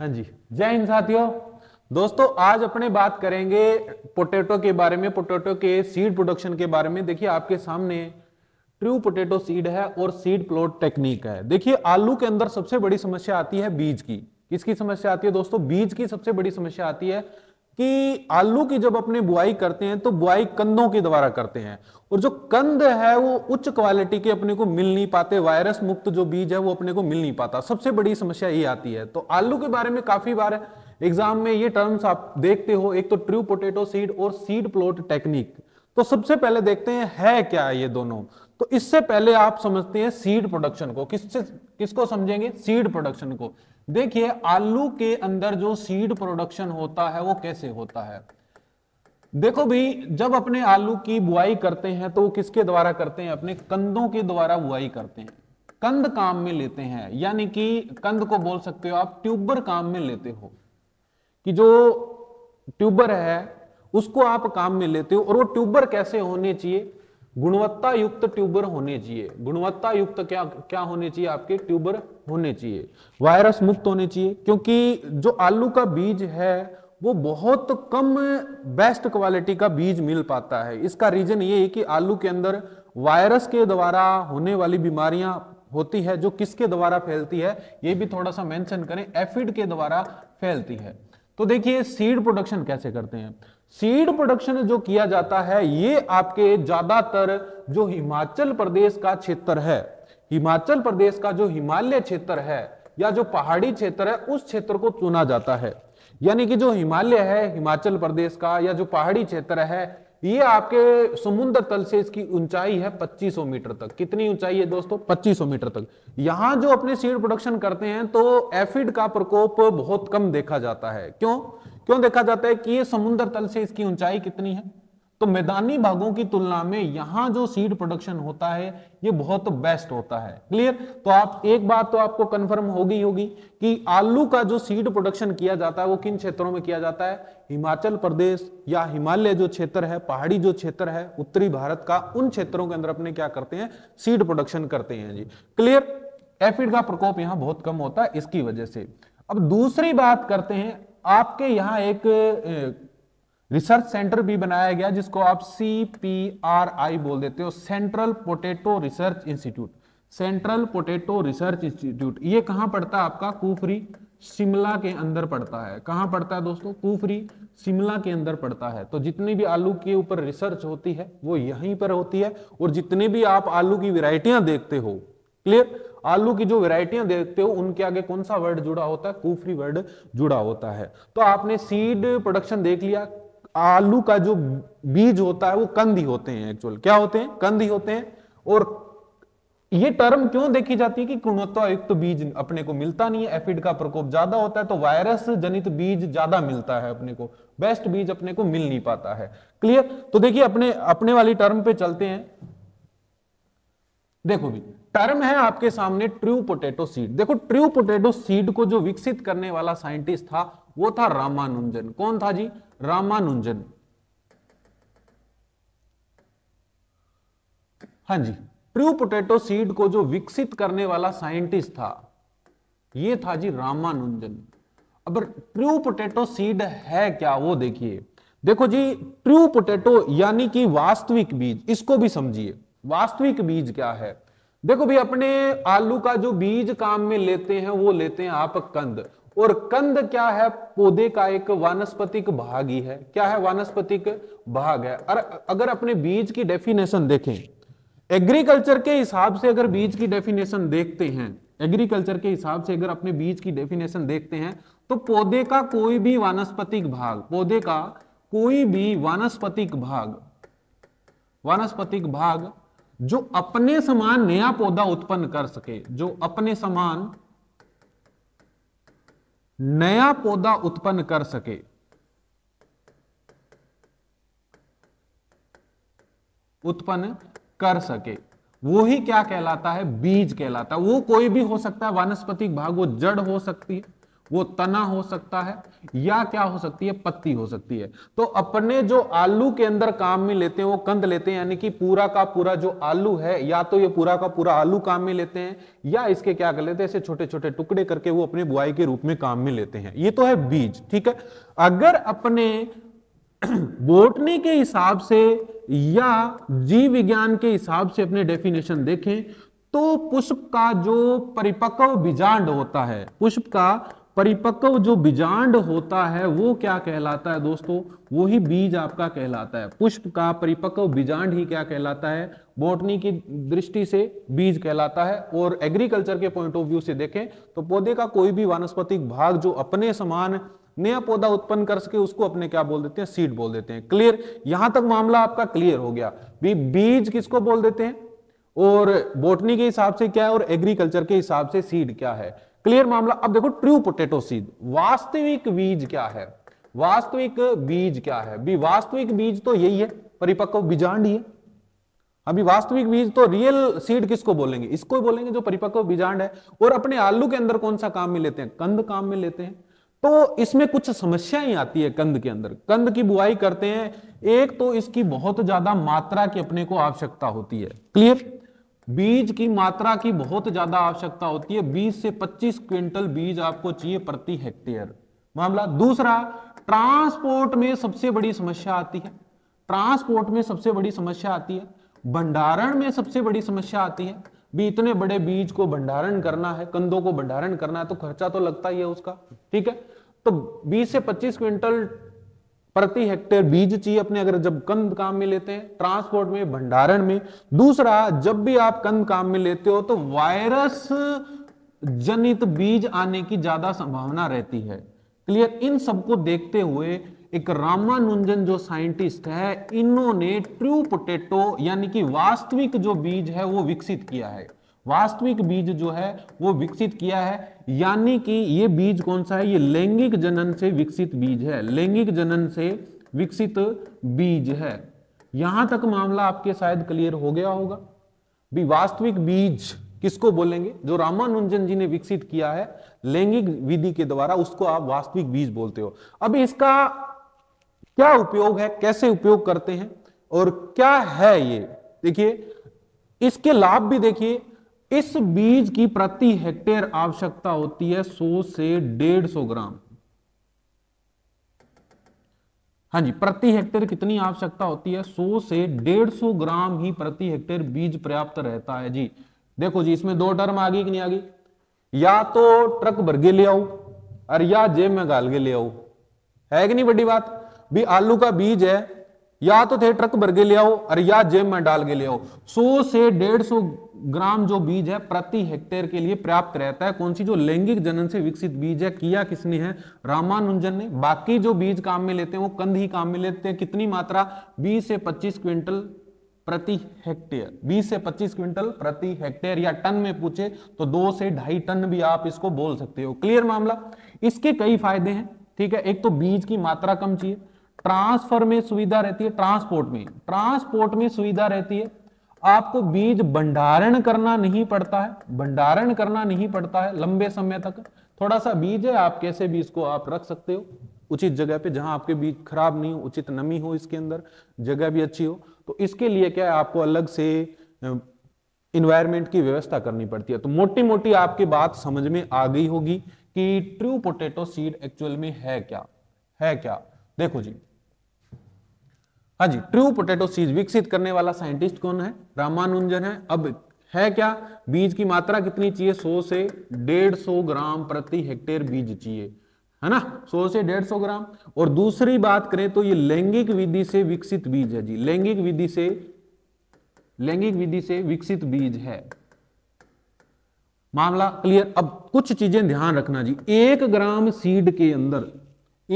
हाँ जी जय हिंद साथियों दोस्तों आज अपने बात करेंगे पोटैटो के बारे में पोटैटो के सीड प्रोडक्शन के बारे में देखिए आपके सामने ट्रू पोटैटो सीड है और सीड प्लॉट टेक्निक है देखिए आलू के अंदर सबसे बड़ी समस्या आती है बीज की किसकी समस्या आती है दोस्तों बीज की सबसे बड़ी समस्या आती है कि आलू की जब अपने बुआई करते हैं तो बुआई कंदों के द्वारा करते हैं और जो कंद है वो उच्च क्वालिटी के अपने को मिल नहीं पाते वायरस मुक्त जो बीज है वो अपने को मिल नहीं पाता सबसे बड़ी समस्या ये आती है तो आलू के बारे में काफी बार एग्जाम में ये टर्म्स आप देखते हो एक तो ट्रू पोटेटो सीड और सीड प्लॉट टेक्निक तो सबसे पहले देखते हैं है क्या ये दोनों तो इससे पहले आप समझते हैं सीड प्रोडक्शन को किससे किसको समझेंगे सीड प्रोडक्शन को देखिए आलू के अंदर जो सीड प्रोडक्शन होता है वो कैसे होता है देखो भाई जब अपने आलू की बुआई करते हैं तो वो किसके द्वारा करते हैं अपने कंदों के द्वारा बुआई करते हैं कंद काम में लेते हैं यानी कि कंद को बोल सकते हो आप ट्यूबर काम में लेते हो कि जो ट्यूबर है उसको आप काम में लेते हो और वो ट्यूबर कैसे होने चाहिए गुणवत्ता युक्त ट्यूबर होने चाहिए गुणवत्ता युक्त क्या क्या होने चाहिए आपके ट्यूबर होने चाहिए वायरस मुक्त होने चाहिए क्योंकि जो आलू का बीज है वो बहुत कम बेस्ट क्वालिटी का बीज मिल पाता है इसका रीजन ये है कि आलू के अंदर वायरस के द्वारा होने वाली बीमारियां होती है जो किसके द्वारा फैलती है ये भी थोड़ा सा मेंशन करें एफिड के द्वारा फैलती है तो देखिए सीड प्रोडक्शन कैसे करते हैं सीड प्रोडक्शन जो किया जाता है ये आपके ज्यादातर जो हिमाचल प्रदेश का क्षेत्र है हिमाचल प्रदेश का जो हिमालय क्षेत्र है या जो पहाड़ी क्षेत्र है उस क्षेत्र को चुना जाता है यानी कि जो हिमालय है हिमाचल प्रदेश का या जो पहाड़ी क्षेत्र है ये आपके समुद्र तल से इसकी ऊंचाई है 2500 मीटर तक कितनी ऊंचाई है दोस्तों 2500 मीटर तक यहां जो अपने सीड प्रोडक्शन करते हैं तो एफिड का प्रकोप बहुत कम देखा जाता है क्यों क्यों देखा जाता है कि ये समुद्र तल से इसकी ऊंचाई कितनी है तो मैदानी भागों की तुलना में यहां जो सीड प्रोडक्शन होता है ये बहुत बेस्ट होता है क्लियर तो आप एक बात तो आपको कंफर्म होगी होगी कि आलू का जो सीड प्रोडक्शन किया जाता है वो किन क्षेत्रों में किया जाता है हिमाचल प्रदेश या हिमालय जो क्षेत्र है पहाड़ी जो क्षेत्र है उत्तरी भारत का उन क्षेत्रों के अंदर अपने क्या करते हैं सीड प्रोडक्शन करते हैं जी क्लियर एफिड का प्रकोप यहां बहुत कम होता है इसकी वजह से अब दूसरी बात करते हैं आपके यहां एक रिसर्च सेंटर भी बनाया गया जिसको आप सी पी आर आई बोल देते हो central potato research institute central potato research institute ये कहां पड़ता है आपका कुफरी शिमला के अंदर पड़ता है कहां पड़ता है दोस्तों कुफरी शिमला के अंदर पड़ता है तो जितनी भी आलू के ऊपर रिसर्च होती है वो यहीं पर होती है और जितने भी आप आलू की वेराइटियां देखते हो क्लियर आलू की जो वेराइटियां देखते हो उनके आगे कौन सा वर्ड जुड़ा होता है कुफरी वर्ड जुड़ा होता है तो आपने सीड प्रोडक्शन देख लिया आलू का जो बीज होता है वो कंद ही होते हैं एक्चुअल क्या होते हैं कंद ही होते हैं और ये टर्म क्यों देखी जाती है कि गुणवत्ता युक्त तो बीज अपने को मिलता नहीं है एफिड का प्रकोप ज्यादा होता है तो वायरस जनित बीज ज्यादा मिलता है अपने को बेस्ट बीज अपने को मिल नहीं पाता है क्लियर तो देखिए अपने अपने वाली टर्म पे चलते हैं देखो भी टर्म है आपके सामने ट्रू पोटेटो सीड देखो ट्रू पोटेटो सीड को जो विकसित करने वाला साइंटिस्ट था वो था रामानुजन कौन था जी रामानुजन हाँ जी ट्रू पोटेटो सीड को जो विकसित करने वाला साइंटिस्ट था ये था जी रामानुजन अब ट्रू पोटेटो सीड है क्या वो देखिए देखो जी ट्रू पोटेटो यानी कि वास्तविक बीज इसको भी समझिए वास्तविक बीज क्या है देखो भाई अपने आलू का जो बीज काम में लेते हैं वो लेते हैं आप कंद और कंद क्या है पौधे का एक वानस्पतिक भाग ही है क्या है वानस्पतिक भाग है और अगर अपने बीज की डेफिनेशन देखें एग्रीकल्चर के हिसाब से अगर बीज की डेफिनेशन देखते हैं एग्रीकल्चर के हिसाब से अगर अपने बीज की डेफिनेशन देखते हैं तो पौधे का कोई भी वानस्पतिक भाग पौधे का कोई भी वानस्पतिक भाग वानस्पतिक भाग जो अपने समान नया पौधा उत्पन्न कर सके जो अपने समान नया पौधा उत्पन्न कर सके उत्पन्न कर सके वो ही क्या कहलाता है बीज कहलाता है वो कोई भी हो सकता है वनस्पतिक भाग वो जड़ हो सकती है वो तना हो सकता है या क्या हो सकती है पत्ती हो सकती है तो अपने जो आलू के अंदर काम में लेते हैं वो कंद लेते हैं यानी कि पूरा का पूरा जो आलू है या तो ये पूरा का पूरा आलू काम में लेते हैं या इसके क्या कर लेते हैं ऐसे छोटे छोटे टुकड़े करके वो अपने बुआई के रूप में काम में लेते हैं ये तो है बीज ठीक है अगर अपने बोटने के हिसाब से या जीव विज्ञान के हिसाब से अपने डेफिनेशन देखें तो पुष्प का जो परिपक्व बीजांड होता है पुष्प का परिपक्व जो बीजांड होता है वो क्या कहलाता है दोस्तों वो ही बीज आपका कहलाता है पुष्प का परिपक्व बीजांड ही क्या कहलाता है बोटनी की दृष्टि से बीज कहलाता है और एग्रीकल्चर के पॉइंट ऑफ व्यू से देखें तो पौधे का कोई भी वनस्पतिक भाग जो अपने समान नया पौधा उत्पन्न कर सके उसको अपने क्या बोल देते हैं सीड बोल देते हैं क्लियर यहां तक मामला आपका क्लियर हो गया भी बीज किसको बोल देते हैं और बोटनी के हिसाब से क्या है और एग्रीकल्चर के हिसाब से सीड क्या है क्लियर मामला अब देखो ट्रू पोटेटो सीड वास्तविक बीज क्या है वास्तविक बीज क्या है भी वास्तविक बीज तो यही है परिपक्व बीजांड ही अभी वास्तविक बीज तो रियल सीड किसको बोलेंगे इसको बोलेंगे जो परिपक्व बीजांड है और अपने आलू के अंदर कौन सा काम में लेते हैं कंद काम में लेते हैं तो इसमें कुछ समस्याएं आती है कंद के अंदर कंद की बुआई करते हैं एक तो इसकी बहुत ज्यादा मात्रा की अपने को आवश्यकता होती है क्लियर बीज की मात्रा की बहुत ज्यादा आवश्यकता होती है 20 से 25 क्विंटल बीज आपको चाहिए प्रति हेक्टेयर मामला दूसरा ट्रांसपोर्ट में सबसे बड़ी समस्या आती है ट्रांसपोर्ट में सबसे बड़ी समस्या आती है भंडारण में सबसे बड़ी समस्या आती है भी इतने बड़े बीज को भंडारण करना है कंदों को भंडारण करना है तो खर्चा तो लगता ही है उसका ठीक है तो 20 से 25 क्विंटल प्रति हेक्टेयर बीज चाहिए अपने अगर जब कंद काम में लेते हैं ट्रांसपोर्ट में भंडारण में दूसरा जब भी आप कंद काम में लेते हो तो वायरस जनित बीज आने की ज्यादा संभावना रहती है क्लियर इन सबको देखते हुए एक रामानुंजन जो साइंटिस्ट है इन्होंने ट्रू पोटेटो यानी कि वास्तविक जो बीज है वो विकसित किया है वास्तविक बीज जो है वो विकसित किया है यानी कि ये बीज कौन सा है ये लैंगिक जनन से विकसित बीज है लैंगिक जनन से विकसित बीज है यहां तक मामला आपके शायद क्लियर हो गया होगा भी वास्तविक बीज किसको बोलेंगे जो रामानुजन जी ने विकसित किया है लैंगिक विधि के द्वारा उसको आप वास्तविक बीज बोलते हो अब इसका क्या उपयोग है कैसे उपयोग करते हैं और क्या है ये देखिए इसके लाभ भी देखिए इस बीज की प्रति हेक्टेयर आवश्यकता होती है 100 से 150 ग्राम हाँ जी प्रति हेक्टेयर कितनी आवश्यकता होती है 100 से 150 ग्राम ही प्रति हेक्टेयर बीज पर्याप्त रहता है जी देखो जी इसमें दो टर्म आ गई कि नहीं आ गई या तो ट्रक भर के ले आओ और या जेब में गाल के ले आओ है कि नहीं बड़ी बात भी आलू का बीज है या तो थे ट्रक भर के ले आओ और या जेब में डाल के ले आओ 100 से 150 ग्राम जो बीज है प्रति हेक्टेयर के लिए पर्याप्त रहता है कौन सी जो लैंगिक जनन से विकसित बीज है किया किसने है रामानुजन ने बाकी जो बीज काम में लेते हैं वो कंध ही काम में लेते हैं कितनी मात्रा 20 से 25 क्विंटल प्रति हेक्टेयर 20 से 25 क्विंटल प्रति हेक्टेयर या टन में पूछे तो दो से ढाई टन भी आप इसको बोल सकते हो क्लियर मामला इसके कई फायदे हैं ठीक है एक तो बीज की मात्रा कम चाहिए ट्रांसफर में सुविधा रहती है ट्रांसपोर्ट में ट्रांसपोर्ट में सुविधा रहती है आपको बीज भंडारण करना नहीं पड़ता है भंडारण करना नहीं पड़ता है लंबे समय तक थोड़ा सा बीज है आप कैसे बीज को आप रख सकते हो उचित जगह पे जहां आपके बीज खराब नहीं हो उचित नमी हो इसके अंदर जगह भी अच्छी हो तो इसके लिए क्या है आपको अलग से इन्वायरमेंट की व्यवस्था करनी पड़ती है तो मोटी मोटी आपकी बात समझ में आ गई होगी कि ट्रू पोटेटो सीड एक्चुअल में है क्या है क्या देखो जी हाँ जी ट्रू पोटेटो सीज विकसित करने वाला साइंटिस्ट कौन है रामानुंजन है अब है क्या बीज की मात्रा कितनी चाहिए 100 से 150 ग्राम प्रति हेक्टेयर बीज चाहिए है ना 100 से 150 ग्राम और दूसरी बात करें तो ये लैंगिक विधि से विकसित बीज है जी लैंगिक विधि से लैंगिक विधि से विकसित बीज है मामला क्लियर अब कुछ चीजें ध्यान रखना जी एक ग्राम सीड के अंदर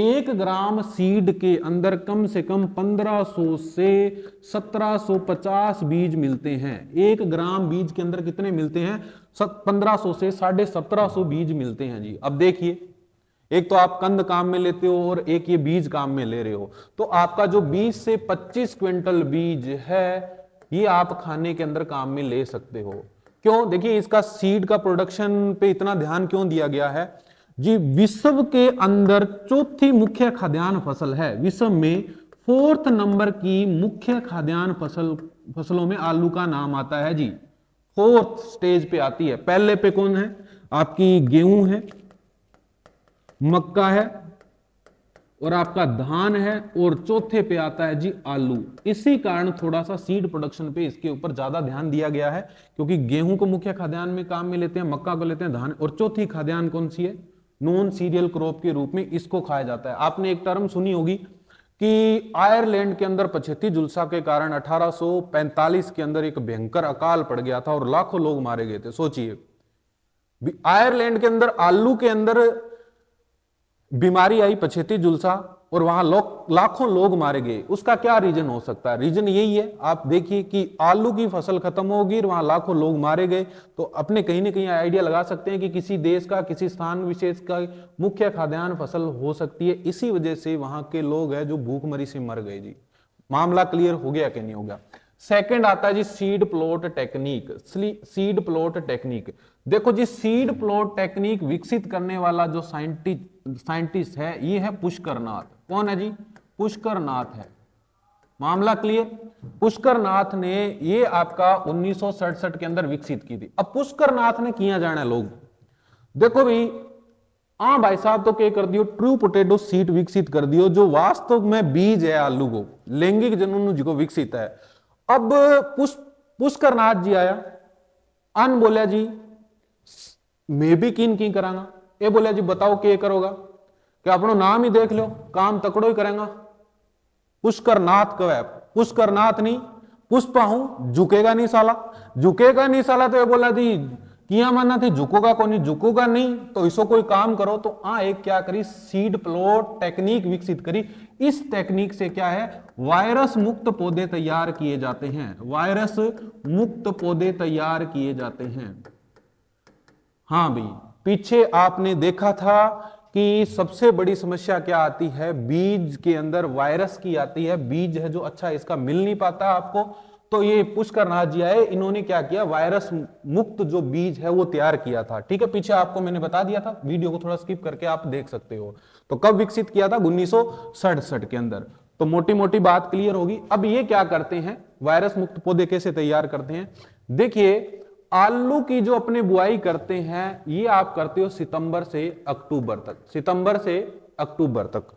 एक ग्राम सीड के अंदर कम से कम 1500 से 1750 बीज मिलते हैं एक ग्राम बीज के अंदर कितने मिलते हैं 1500 से साढ़े सत्रह बीज मिलते हैं जी अब देखिए एक तो आप कंद काम में लेते हो और एक ये बीज काम में ले रहे हो तो आपका जो 20 से 25 क्विंटल बीज है ये आप खाने के अंदर काम में ले सकते हो क्यों देखिए इसका सीड का प्रोडक्शन पे इतना ध्यान क्यों दिया गया है जी विश्व के अंदर चौथी मुख्य खाद्यान्न फसल है विश्व में फोर्थ नंबर की मुख्य खाद्यान्न फसल फसलों में आलू का नाम आता है जी फोर्थ स्टेज पे आती है पहले पे कौन है आपकी गेहूं है मक्का है और आपका धान है और चौथे पे आता है जी आलू इसी कारण थोड़ा सा सीड प्रोडक्शन पे इसके ऊपर ज्यादा ध्यान दिया गया है क्योंकि गेहूं को मुख्य खाद्यान्न में काम में लेते हैं मक्का को लेते हैं धान और चौथी खाद्यान्न कौन सी है नॉन सीरियल क्रॉप के रूप में इसको खाया जाता है आपने एक टर्म सुनी होगी कि आयरलैंड के अंदर पछेती जुलसा के कारण 1845 के अंदर एक भयंकर अकाल पड़ गया था और लाखों लोग मारे गए थे सोचिए आयरलैंड के अंदर आलू के अंदर बीमारी आई पछेती जुलसा और वहां लाखों लोग मारे गए उसका क्या रीजन हो सकता है रीजन यही है आप देखिए कि आलू की फसल खत्म होगी और वहां लाखों लोग मारे गए तो अपने कहीं ना कहीं आइडिया लगा सकते हैं कि किसी देश का किसी स्थान विशेष का मुख्य खाद्यान्न फसल हो सकती है इसी वजह से वहां के लोग है जो भूखमरी से मर गए जी मामला क्लियर हो गया कि नहीं होगा सेकेंड आता है जी seed plot technique seed plot technique देखो जी सीड प्लॉट टेक्निक विकसित करने वाला जो साइंटिस्ट साइंटिस्ट है ये है पुष्कर नाथ कौन है जी पुष्कर नाथ है मामला क्लियर पुष्कर नाथ ने ये आपका उन्नीस के अंदर विकसित की थी अब पुष्कर नाथ ने किया जाना है लोग देखो भी आ हाँ भाई साहब तो क्या कर दियो ट्रू पोटेटो सीट विकसित कर दियो जो वास्तव में बीज है आलू को लैंगिक जनन जी को विकसित है अब पुष्कर नाथ जी आया अन बोलिया जी मैं भी किन की करांगा ये बोलिया जी बताओ के करोगा कि अपनो नाम ही देख लो काम तकड़ो ही करेगा पुष्कर नाथ कवे पुष्कर नाथ नहीं पुष्पा हूं झुकेगा नहीं साला झुकेगा नहीं साला तो ये बोला थी किया मानना थी झुकोगा को नहीं झुकोगा नहीं तो इसो कोई काम करो तो आ एक क्या करी सीड प्लॉट टेक्निक विकसित करी इस टेक्निक से क्या है वायरस मुक्त पौधे तैयार किए जाते हैं वायरस मुक्त पौधे तैयार किए जाते हैं हाँ भाई पीछे आपने देखा था कि सबसे बड़ी समस्या क्या आती है बीज के अंदर वायरस की आती है बीज है जो अच्छा इसका मिल नहीं पाता आपको तो ये पुष्कर नाथ जी आए इन्होंने क्या किया वायरस मुक्त जो बीज है वो तैयार किया था ठीक है पीछे आपको मैंने बता दिया था वीडियो को थोड़ा स्किप करके आप देख सकते हो तो कब विकसित किया था उन्नीस के अंदर तो मोटी मोटी बात क्लियर होगी अब ये क्या करते हैं वायरस मुक्त पौधे कैसे तैयार करते हैं देखिए आलू की जो अपने बुआई करते हैं ये आप करते हो सितंबर से अक्टूबर तक सितंबर से अक्टूबर तक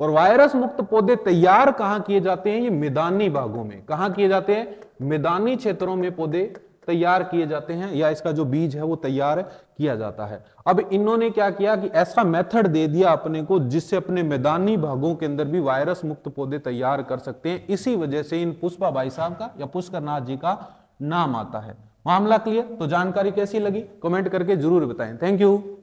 और वायरस मुक्त पौधे तैयार कहां किए जाते हैं ये मैदानी भागों में कहा किए जाते हैं मैदानी क्षेत्रों में पौधे तैयार किए जाते हैं या इसका जो बीज है वो तैयार किया जाता है अब इन्होंने क्या किया कि ऐसा मेथड दे दिया अपने को जिससे अपने मैदानी भागों के अंदर भी वायरस मुक्त पौधे तैयार कर सकते हैं इसी वजह से इन पुष्पा भाई साहब का या पुष्कर नाथ जी का नाम आता है मामला क्लियर तो जानकारी कैसी लगी कमेंट करके जरूर बताएं थैंक यू